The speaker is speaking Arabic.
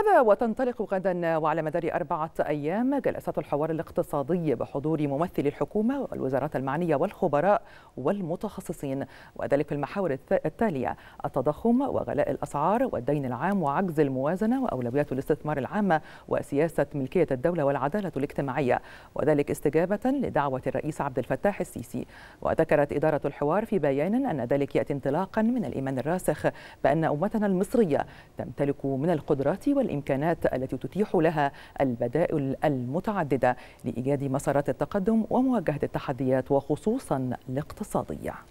هذا وتنطلق غدا وعلى مدار أربعة أيام جلسات الحوار الاقتصادي بحضور ممثلي الحكومة والوزارات المعنية والخبراء والمتخصصين وذلك في المحاور التالية التضخم وغلاء الأسعار والدين العام وعجز الموازنة وأولويات الاستثمار العامة وسياسة ملكية الدولة والعدالة الاجتماعية وذلك استجابة لدعوة الرئيس عبد الفتاح السيسي وذكرت إدارة الحوار في بيان أن ذلك يأتي انطلاقا من الإيمان الراسخ بأن أمتنا المصرية تمتلك من القدرات وال الإمكانات التي تتيح لها البدائل المتعددة لإيجاد مسارات التقدم ومواجهة التحديات وخصوصا الاقتصادية